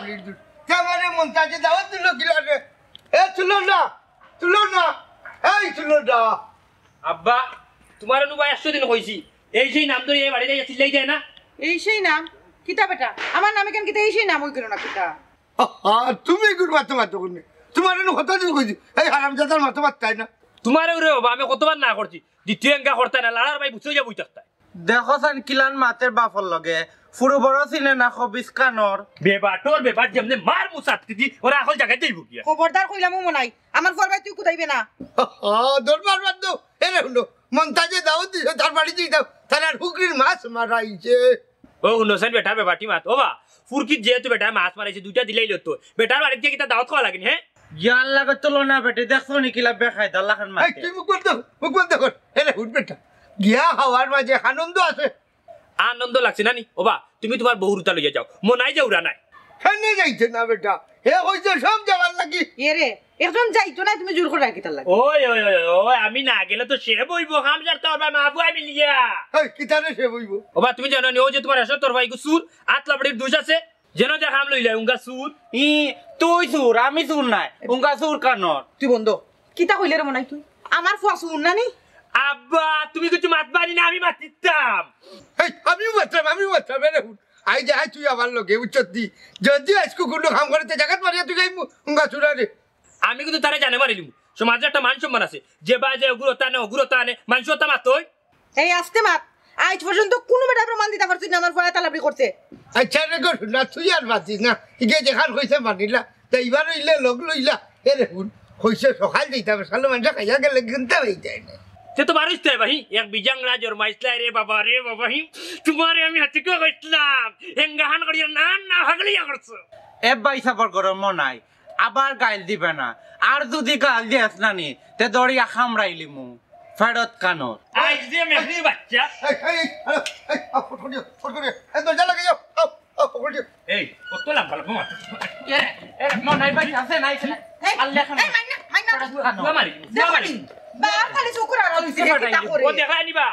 চাবড়ির দুধ চাবারে মমতাজে দাওয়াত এ তুলো না তুলো না এই তুলো না আব্বা তোমার অনুবা একশো দিন কইছি এই সেই নাম ধরে এই বাড়িতে চিল্লাই যায় না এই সেই নাম কিতা বেটা আমার নামে কেন কিতা এই সেই নাম ওই করো না কিতা তুমি গুরবা তোমার তখন তোমার কথা দিন কইছি এই হারামজাদার মাথা মারতাই না তোমার ওরে বাবা আমি কতবার না করছি দ্বিতীয় এঙ্গা করতাই না লাড়ার ভাই বুঝতে যাবো দেখো সান কিলান মাতের বাফর লগে ফুরু বড় চিনে না খবিস কানর বেবা তোর বেবা যেমনে মার মুসাত কিজি ওরা এখন জায়গায় যাইব কি খবরদার কইলাম মো নাই আমার ফরবাই তুই কুদাইবে না ও দর মার মার দো এ রে হুনো মন্তাজে দাও দিছ তার বাড়ি যাই দাও তার আর হুকরির মাছ মারাইছে ও হুনোসেন বেটা বেবা টি মাত ও বা ফুরকি যেহেতু বেটা মাছ মারাইছে দুইটা দিলেই লতো বেটার বাড়ি গিয়ে কিতা দাওয়াত খাওয়া লাগেনি হ্যাঁ জ্ঞান লাগে তোলো না বেটে দেখছো নাকি লাভ বেখাই দাল্লাখান মাছ তুই মুখ বন্ধ মুখ বন্ধ কর এ রে বেটা গিয়া হাওয়ার মাঝে আনন্দ আছে আনন্দ লাগছে না নি ওবা তুমি তোমার বহুরুতা লইয়া যাও মো নাই যাও রা নাই হেনে যাইতে না বেটা হে হইছে সব যাওয়ার লাগি এরে একজন যাইতো না তুমি জোর করে রাখি তার লাগে ওই ওই ওই ওই আমি না গেলে তো সে বইবো হামজার তোর ভাই মাফু আমি লিয়া এই কি কিতারে সে বইবো ওবা তুমি জানো নি ও যে তোমার এসে তোর ভাই গুসুর আতলা বড়ির দুজ আছে যেন যা হাম লইলা উঙ্গা সুর ই তুই সুর আমি সুর নাই উঙ্গা সুর কানর তুই বন্ধ কিতা কইলে রে মনাই তুই আমার ফুয়া সুর না নি আব্বা তুমি কিছু মাত না আমি মাতিতাম আমি মাতলাম আমিও মাতলাম এরে আই তুই আমার লগে উচ্চত দি যদি আজকে গুন্ডু খাম করতে জাগাত মারিয়া তুই চুরা রে আমি কিন্তু তারে জানে মারিলিম সমাজে একটা মান সম্মান আছে যে বা যে অগুরতা আনে অগুরতা আনে মানুষ তা মাতই এই আসতে মাত আজ পর্যন্ত কোনো মেটা প্রমাণ দিতে পারছিস না আমার ভয় তালাবি করতে আচ্ছা রে গো না তুই আর বাঁচিস না ইগে যেখান হইছে মানিলা তা ইবার লইলে লগ লইলা এরে হুন হইছে সকাল দিতে হবে সালো মানুষ খাইয়া গেলে হইতে না সে তো বারুস তাই ভাই এক বিজাংরা জন্মাইছিলাই রে বাবা রে বাবা হি তোমার আমি হাতিকে কইছিলাম হেঙ্গাহান করিয়া না না ভাগলিয়া করছো এ বাই সাপর গরম নাই আবার গাইল দিবে না আর যদি গাল দিয়াস না নি তে দড়িয়া খামড়াইলি মু ফেরত কানর আইজ দিয়ে মেহনি বাচ্চা এই কত লাভ ভালো ঘুমা এ মনাই বাড়ি আছে নাই আছে আল্লাহ খান মারি মারি ও দেখাই নিবা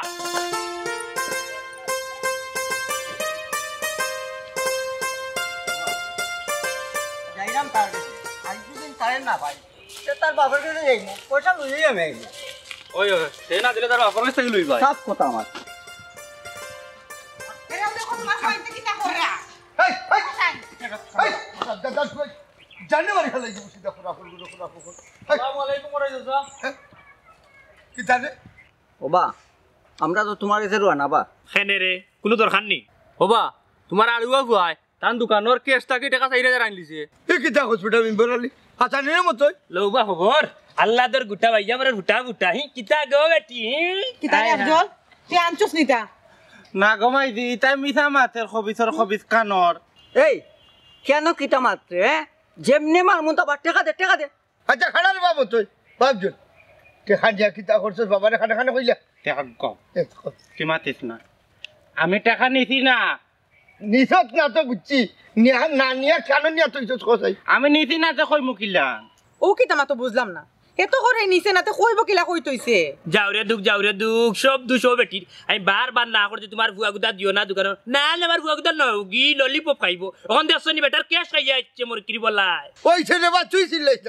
যাইলাম তার আজ দিন জানে ওবা আমরা তো তোমার কাছে রুয়া না বা খেনে রে কোনো দরকার নেই ওবা তোমার আলুয়া গুয়ায় তান দোকানের কেস থাকি টাকা চাই হাজার আনলিছে এ কিতা হসপিটাল বলালি হাতা নিয়ে মতো লৌবা খবর আল্লাহ তোর গুটা ভাইয়া বলে গুটা গুটা হি কিতা গো বেটি কিতা রে আফজল তুই আনছস নিতা না গমাই দি তাই মিথা মাতের খবিসর খবিস কানর এই কেন কিতা মাত্রে যেমনে মারমুন তো বার টেকা দে টেকা দে আচ্ছা খাড়াল বাবু তুই বাপজন টেকা কিতা করছো বাবারে খানা খানা কইলা টেকা আমি টাকা নিছি না নিছত না তো বুঝছি নিয়া না নিয়া কেন নিয়া আমি নিছি না তো কই মুকিলা ও কি তোমা তো না এত করে নিছে না তো কইব কিলা কই তইছে যাওরে দুখ যাওরে দুখ সব দুষ বেটির আমি বারবার না করতে তোমার ভুয়া গুদা দিও না দোকান না না আমার ভুয়া গুদা নয় ললি ললিপপ খাইব এখন দেখছ নি বেটার ক্যাশ খাইয়া আইছে মোর কিরি বলায় ওই ছেলে বা তুই চিল্লাইছ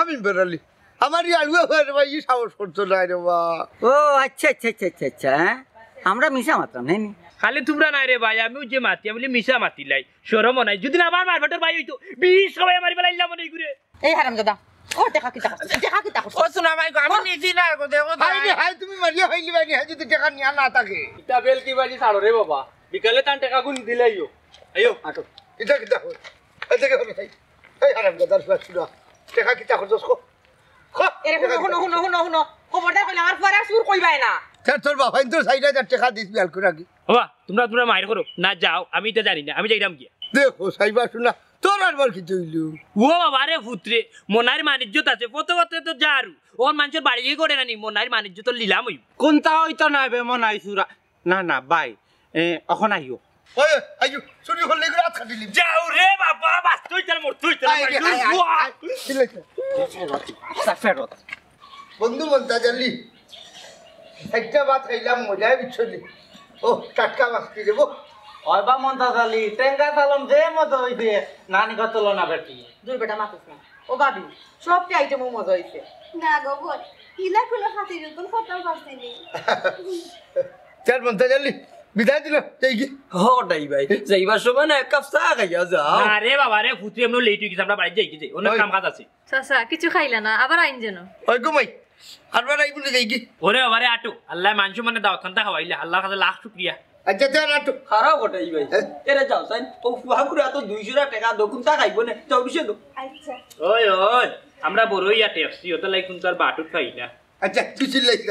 আমি বেরালি আমার আলু ভাই সাহস করতো না রে বা ও আচ্ছা আচ্ছা আচ্ছা আচ্ছা আচ্ছা হ্যাঁ আমরা মিশা মাত্রাম হ্যাঁ নাই খালি তোমরা নাই রে ভাই আমি যে মাতি আমি মিশা মাতি লাই সরমও নাই যদি না আমার মারফাটের ভাই হইতো বিশ সবাই আমার বেলা ইল্লা মনে ঘুরে এই হারাম দাদা ও দেখা কি দেখা দেখা কি দেখা ও শোনা ভাই আমি নিজে না গো দেখো ভাই হাই তুমি হইলি ভাই যদি টাকা নিয়া না থাকে ইটা বেল বাজি ছাড়ো রে বাবা বিকালে তান টাকা গুন দিলাইও আইও আটো ইটা কি দেখো এই দেখো ভাই এই হারাম দাদা কি শুনো শুনো শুনো শুনো না না আমি জানি আমি মানিজ্যত আছে পথে কোনটা হইতো না না না বাই এখন আহিও ওই আইজু চুরি হলে রাত কাটিলি যাও রে বাবা বাস তুই তার মোর তুই তার আচ্ছা, ফেরত বন্ধু বলতা জানলি একটা ভাত খাইলাম মজায় বিচ্ছলি ও টাটকা মাছ কি দেবো অয়বা মন্তা জালি টেঙ্গা সালম যে মজা হইছে নানি কত না বেটি দুই বেটা মাতিস না ও বাবি সবটি আইটেম মজা হইছে না গো বল ইলা কোনো হাতে যতন কথা পারছিনি চার মন্তা জানলি বিদায় দিল হটাই ভাই যাইবার সময় না এক কাপ চা যাও আরে বাবা রে আমরা লেট হয়ে গেছে আমরা বাড়ি যাই গেছি অনেক কাম কাজ আছে কিছু খাইলা না আবার আইন যেন ওই গো আরবার যাই কি ওরে বাবা রে আটু আল্লাহ মানে দাও খান্তা খাওয়াইলে আল্লাহর কাছে লাখ শুকরিয়া আচ্ছা তো আটু খারাপ হটাই ভাই হ্যাঁ? এরে যাও সাইন ও ফুয়া করে তো টাকা দকুন তা খাইবো না আচ্ছা ওই ওই আমরা ওটা তার বাটু খাই না আচ্ছা কিছু চিল্লাইছিস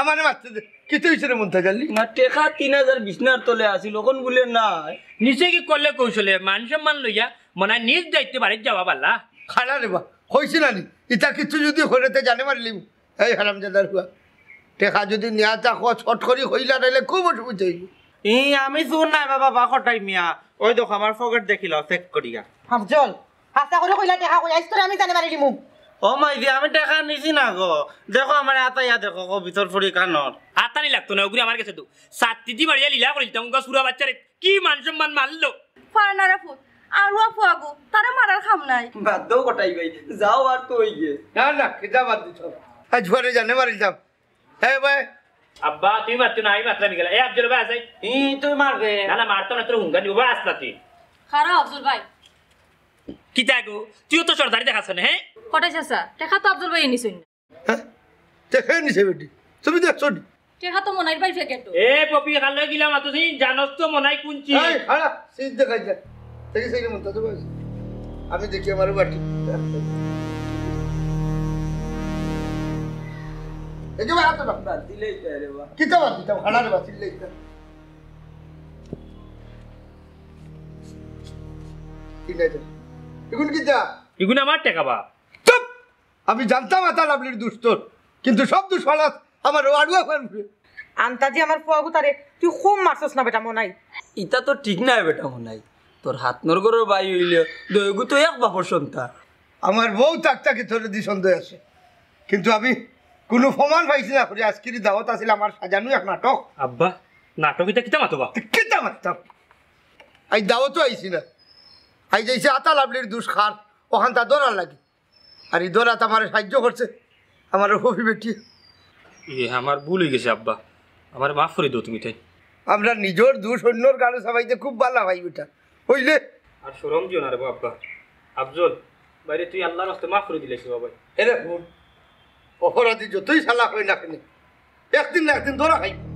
আমার মাত্র কিছু হিসেবে মন থাকে না টেকা তিন হাজার বিছনার তলে আসি লোকন বলে না নিচে কি করলে কৌশলে মান সম্মান যা মনে নিজ দায়িত্ব বাড়ির যাওয়া পারলা খালা রে বা না ইটা কিছু যদি হলেতে জানে মারলি এই জাদার হুয়া টেকা যদি নিয়া তা ছট করি হইলা নাইলে খুব অসুবিধা হইব ই আমি শুন নাই বাবা বা কটাই মিয়া ওই দেখো আমার ফকেট দেখিলা চেক করিয়া চল আশা করে কইলা আইস কইলা আমি জানে মারি দিমু ও মাই দি আমি টাকা নিছি না গো দেখো আমার আতা ইয়া দেখো গো ভিতর ফুড়ি কানর নি লাগতো না ওগুলি আমার কাছে তো সাত দি বাড়িয়া লীলা করে দিতাম গো সুরা বাচ্চারে কি মান সম্মান মারলো ফারনারে ফু আর ও ফু আগো তারে মারার খাম নাই বাদ দাও কটাই ভাই যাও আর তো হই গে না না কি যা বাদ দিছো আজ ঘরে জানে মারি যাও হে ভাই আব্বা তুই মারতে না আমি মাত্রামি গেলা এ আব্দুল ভাই আসাই ই তুই মারবে না না মারতো না তোর হুঙ্গা নিবা আসলা তুই খারাপ আব্দুল ভাই কি তাগো তুইও তো সরদারি দেখাছ না হ্যাঁ কটাই চাচা টেকা তো আব্দুল ভাই নিছুন হ্যাঁ টেকা নিছে বেটি তুমি দেখছ নি টেকা তো মনাইর ভাই ফেকেট এ পপি খালে গিলা মাতো তুই জানস তো মনাই কুনচি এই হাড়া সিজ দেখাই যা দেখি সেই মন তো আমি দেখি আমার বাটি একেবারে হাত ডাক্তার দিলেই তাই রে বা কিতা বাদ দিতাম খানা রে বা দিলেই তাই ঠিক আছে এগুন কি যা এগুলো আমার টাকা বা চুপ আমি জানতাম আতাল আপনি দুষ্ট কিন্তু সব দুষ ফালাস আমার আড়ুয়া ফালবে আন্তাজি আমার ফুয়াগু তারে তুই খুব মারছস না বেটা মনাই ইতা তো ঠিক নাই বেটা মনাই তোর হাত নরগরের বাই হইলে দয়গু তো এক বাপর সন্তান আমার বউ তাক তাকে দি সন্দেহ আছে কিন্তু আমি কোনো প্রমাণ পাইছি না করে আজকের দাওয়াত আছিল আমার সাজানো এক নাটক আব্বা নাটক এটা কিতা মাতবা কিতা মাতাম আই দাওয়াতও আইছি না আই যাইছে আতা লাভলির দুষ খান ওখান তা দৌড়ার লাগে আর এই দৌড়াতে আমার সাহায্য করছে আমার হবি বেটি এ আমার ভুল হয়ে গেছে আব্বা আমার মাফ করে দাও তুমি তাই আমরা নিজের দুষ অন্যর গাড়ি সবাইতে খুব ভালো ভাই বেটা বুঝলে আর সরম দিও না রে আব্বা আফজল বাইরে তুই আল্লাহর হস্তে মাফ করে দিলেছি বাবা এরে অপরাধী যতই সালা হয় না কেন একদিন না একদিন ধরা খাইবি